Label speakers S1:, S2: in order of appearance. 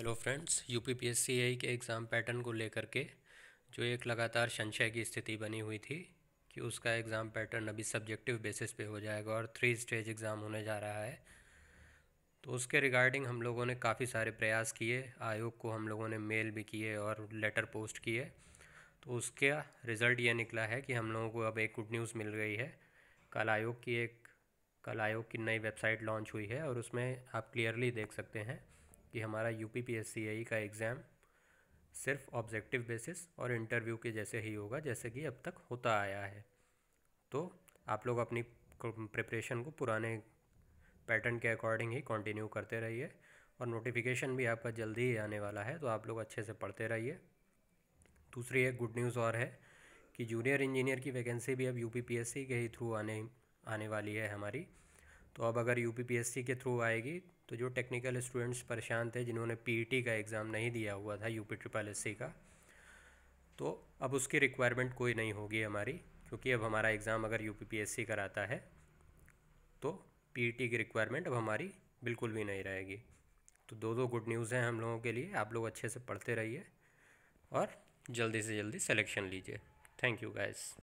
S1: hello friends U P के exam pattern को लेकर के जो एक लगातार संशय की स्थिति बनी हुई थी कि उसका एग्ज़ाम पैटर्न अभी सब्जेक्टिव बेसिस पे हो जाएगा और थ्री स्टेज एग्ज़ाम होने जा रहा है तो उसके रिगार्डिंग हम लोगों ने काफ़ी सारे प्रयास किए आयोग को हम लोगों ने मेल भी किए और लेटर पोस्ट किए तो उसका रिज़ल्ट ये निकला है कि हम लोगों को अब एक गुड न्यूज़ मिल गई है कल आयोग की एक कल आयोग की नई वेबसाइट लॉन्च हुई है और उसमें आप क्लियरली देख सकते हैं कि हमारा यू पी e का एग्ज़ाम सिर्फ ऑब्जेक्टिव बेसिस और इंटरव्यू के जैसे ही होगा जैसे कि अब तक होता आया है तो आप लोग अपनी प्रिपरेशन को पुराने पैटर्न के अकॉर्डिंग ही कंटिन्यू करते रहिए और नोटिफिकेशन भी आपका जल्दी ही आने वाला है तो आप लोग अच्छे से पढ़ते रहिए दूसरी एक गुड न्यूज़ और है कि जूनियर इंजीनियर की वैकेंसी भी अब यू के ही थ्रू आने आने वाली है हमारी तो अब अगर यू के थ्रू आएगी तो जो टेक्निकल स्टूडेंट्स परेशान थे जिन्होंने पी e का एग्ज़ाम नहीं दिया हुआ था यू पी का तो अब उसकी रिक्वायरमेंट कोई नहीं होगी हमारी क्योंकि अब हमारा एग्ज़ाम अगर यू पी कराता है तो पी e की रिक्वायरमेंट अब हमारी बिल्कुल भी नहीं रहेगी तो दो दो गुड न्यूज़ हैं हम लोगों के लिए आप लोग अच्छे से पढ़ते रहिए और जल्दी से जल्दी सेलेक्शन लीजिए थैंक यू गाइस